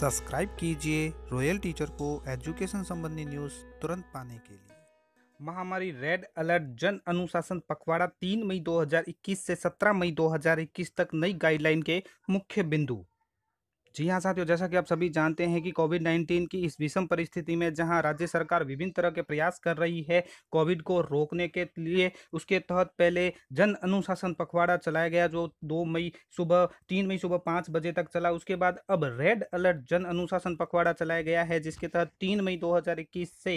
subscribe कीजिए royal teacher को education संबंधी न्यूज़ तुरंत पाने के लिए महामारी रेड अलर्ट जन अनुशासन पखवाड़ा 3 मई 2021 से 17 मई 2021 तक नई गाइडलाइन के मुख्य बिंदु जी हाँ साथियों जैसा कि आप सभी जानते हैं कि कोविड नाइन्टीन की इस विषम परिस्थिति में जहां राज्य सरकार विभिन्न तरह के प्रयास कर रही है कोविड को रोकने के लिए उसके तहत पहले जन अनुशासन पखवाड़ा चलाया गया जो दो मई सुबह तीन मई सुबह पाँच बजे तक चला उसके बाद अब रेड अलर्ट जन अनुशासन पखवाड़ा चलाया गया है जिसके तहत तीन मई दो से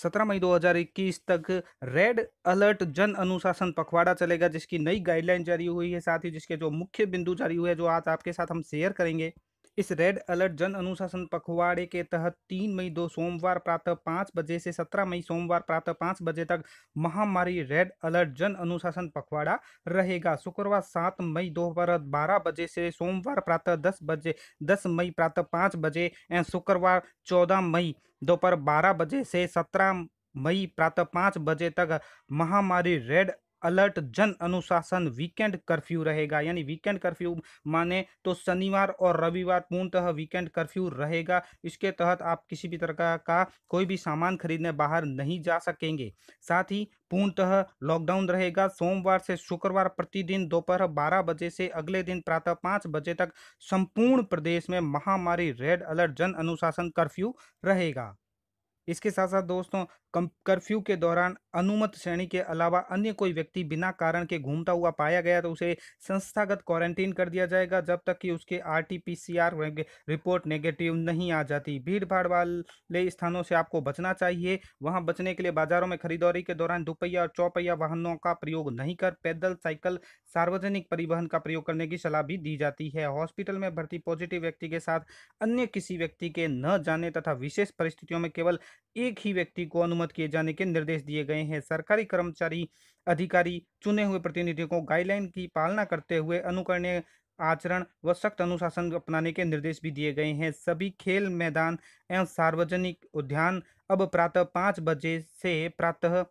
17 मई 2021 तक रेड अलर्ट जन अनुशासन पखवाड़ा चलेगा जिसकी नई गाइडलाइन जारी हुई है साथ ही जिसके जो मुख्य बिंदु जारी हुए हैं जो आज आपके साथ हम शेयर करेंगे इस रेड अलर्ट जन अनुशासन पखवाड़े के तहत तीन मई दो सोमवार प्रातः पाँच बजे से सत्रह मई सोमवार प्रातः पाँच बजे तक महामारी रेड अलर्ट जन अनुशासन पखवाड़ा रहेगा शुक्रवार सात मई दोपहर बारह बजे से सोमवार प्रातः दस बजे दस मई प्रातः पाँच बजे एवं शुक्रवार चौदह मई दोपहर बारह बजे से सत्रह मई प्रातः पाँच बजे तक महामारी रेड अलर्ट जन अनुशासन वीकेंड कर्फ्यू रहेगा यानी वीकेंड कर्फ्यू माने तो शनिवार और रविवार पूर्णतः वीकेंड कर्फ्यू रहेगा इसके तहत आप किसी भी तरह का कोई भी सामान खरीदने बाहर नहीं जा सकेंगे साथ ही पूर्णतः लॉकडाउन रहेगा सोमवार से शुक्रवार प्रतिदिन दोपहर बारह बजे से अगले दिन प्रातः पाँच बजे तक संपूर्ण प्रदेश में महामारी रेड अलर्ट जन अनुशासन कर्फ्यू रहेगा इसके साथ साथ दोस्तों कर्फ्यू के दौरान अनुमत श्रेणी के अलावा अन्य कोई व्यक्ति बिना कारण के घूमता हुआ पाया गया तो उसे संस्थागत क्वारंटीन कर दिया जाएगा जब तक कि उसके आरटीपीसीआर रिपोर्ट नेगेटिव नहीं आ जाती भीड़ भाड़ वाले स्थानों से आपको बचना चाहिए वहां बचने के लिए बाजारों में खरीदारी के दौरान दुपहिया और चौपहिया वाहनों का प्रयोग नहीं कर पैदल साइकिल सार्वजनिक परिवहन का प्रयोग करने की सलाह भी दी जाती है हॉस्पिटल में भर्ती पॉजिटिव व्यक्ति के साथ अन्य किसी व्यक्ति के न जाने तथा विशेष परिस्थितियों में केवल एक ही व्यक्ति को अनुमत किए जाने के निर्देश दिए गए हैं सरकारी कर्मचारी अधिकारी चुने हुए प्रतिनिधियों को गाइडलाइन की पालना करते हुए अनुकरणीय आचरण व सख्त अनुशासन अपनाने के निर्देश भी दिए गए हैं सभी खेल मैदान एवं सार्वजनिक उद्यान अब प्रातः पाँच बजे से प्रातः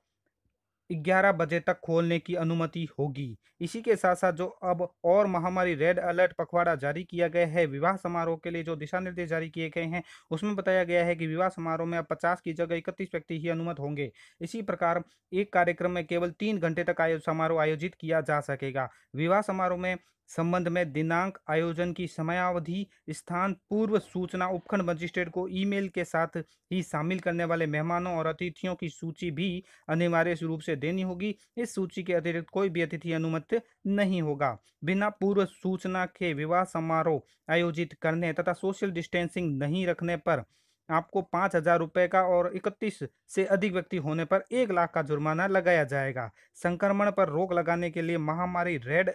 11 बजे तक खोलने की अनुमति होगी इसी के साथ साथ जो अब और महामारी रेड अलर्ट पखवाड़ा जारी किया गया है विवाह समारोह के लिए जो दिशा निर्देश जारी किए गए हैं उसमें बताया गया है कि विवाह समारोह में अब पचास की जगह इकतीस व्यक्ति ही अनुमत होंगे इसी प्रकार एक कार्यक्रम में केवल तीन घंटे तक आयो समारोह आयोजित किया जा सकेगा विवाह समारोह में संबंध में दिनांक आयोजन की समयावधि स्थान पूर्व सूचना उपखंड मजिस्ट्रेट को ईमेल के साथ ही शामिल करने वाले मेहमानों और अतिथियों की सूची भी अनिवार्य रूप से देनी होगी इस सूची के अतिरिक्त कोई भी अतिथि अनुमत नहीं होगा बिना पूर्व सूचना के विवाह समारोह आयोजित करने तथा सोशल डिस्टेंसिंग नहीं रखने पर आपको पाँच हजार रुपये का और इकतीस से अधिक व्यक्ति होने पर एक लाख का जुर्माना लगाया जाएगा संक्रमण पर रोक लगाने के लिए महामारी रेड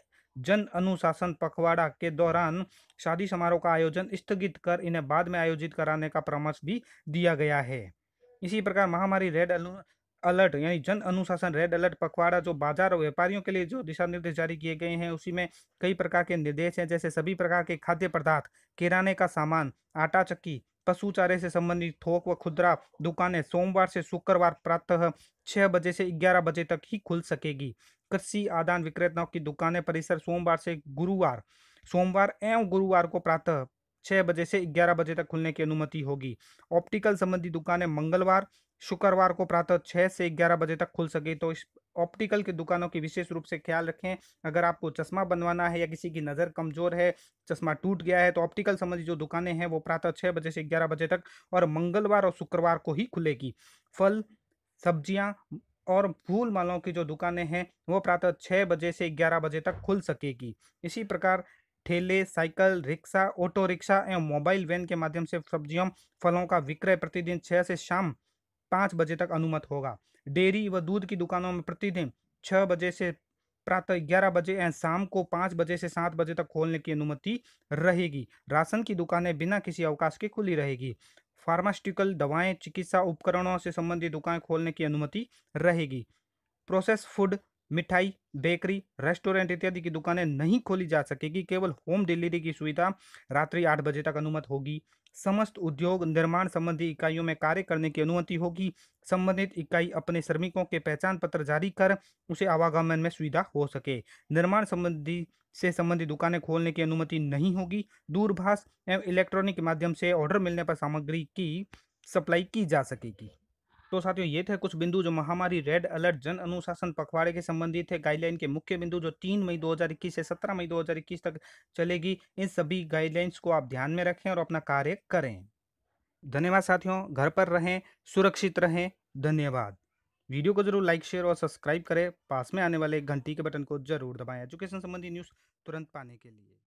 जन अनुशासन पखवाड़ा के दौरान शादी समारोह का आयोजन स्थगित कर इन्हें बाद में आयोजित कराने का परामर्श भी दिया गया है इसी प्रकार महामारी रेड अलर्ट यानी जन अनुशासन रेड अलर्ट पखवाड़ा जो बाजार और व्यापारियों के लिए जो दिशा निर्देश जारी किए गए हैं उसी में कई प्रकार के निर्देश हैं जैसे सभी प्रकार के खाद्य पदार्थ किराने का सामान आटा चक्की पशु चारे से संबंधित थोक व खुदरा दुकानें सोमवार से शुक्रवार प्रातः छह बजे से ग्यारह बजे तक ही खुल सकेगी कृषि आदान विक्रेताओं की दुकानें परिसर सोमवार से गुरुवार सोमवार एवं गुरुवार को प्रातः छः बजे से ग्यारह बजे तक खुलने की अनुमति होगी ऑप्टिकल संबंधी दुकानें मंगलवार शुक्रवार को प्रातः छः से ग्यारह बजे तक खुल सके तो इस ऑप्टिकल की दुकानों की विशेष रूप से ख्याल रखें अगर आपको चश्मा बनवाना है या किसी की नज़र कमज़ोर है चश्मा टूट गया है तो ऑप्टिकल संबंधी जो दुकानें हैं वो प्रातः छः बजे से ग्यारह बजे तक और मंगलवार और शुक्रवार को ही खुलेगी फल सब्जियाँ और फूल मालों की जो दुकानें हैं वो प्रातः छः बजे से ग्यारह बजे तक खुल सकेगी इसी प्रकार ठेले साइकिल रिक्शा ऑटो रिक्शा एवं मोबाइल वैन के माध्यम से सब्जियों फलों का विक्रय प्रतिदिन छः से शाम पाँच बजे तक अनुमत होगा डेयरी व दूध की दुकानों में प्रतिदिन छः बजे से प्रातः ग्यारह बजे एवं शाम को पाँच बजे से सात बजे तक खोलने की अनुमति रहेगी राशन की दुकानें बिना किसी अवकाश के खुली रहेगी फार्मास्यूटिकल दवाएं चिकित्सा उपकरणों से संबंधित दुकानें खोलने की अनुमति रहेगी प्रोसेस फूड मिठाई बेकरी रेस्टोरेंट इत्यादि की दुकानें नहीं खोली जा सकेगी केवल होम डिलीवरी की सुविधा रात्रि आठ बजे तक अनुमत होगी समस्त उद्योग निर्माण संबंधी इकाइयों में कार्य करने की अनुमति होगी संबंधित इकाई अपने श्रमिकों के पहचान पत्र जारी कर उसे आवागमन में सुविधा हो सके निर्माण संबंधी से संबंधित दुकानें खोलने की अनुमति नहीं होगी दूरभाष एवं इलेक्ट्रॉनिक माध्यम से ऑर्डर मिलने पर सामग्री की सप्लाई की जा सकेगी तो साथियों ये थे कुछ बिंदु जो महामारी रेड अलर्ट जन अनुशासन पखवाड़े के संबंधित थे गाइडलाइन के मुख्य बिंदु जो तीन मई दो से सत्रह मई दो तक चलेगी इन सभी गाइडलाइंस को आप ध्यान में रखें और अपना कार्य करें धन्यवाद साथियों घर पर रहें सुरक्षित रहें धन्यवाद वीडियो को जरूर लाइक शेयर और सब्सक्राइब करें पास में आने वाले घंटी के बटन को जरूर दबाएं एजुकेशन संबंधी न्यूज़ तुरंत पाने के लिए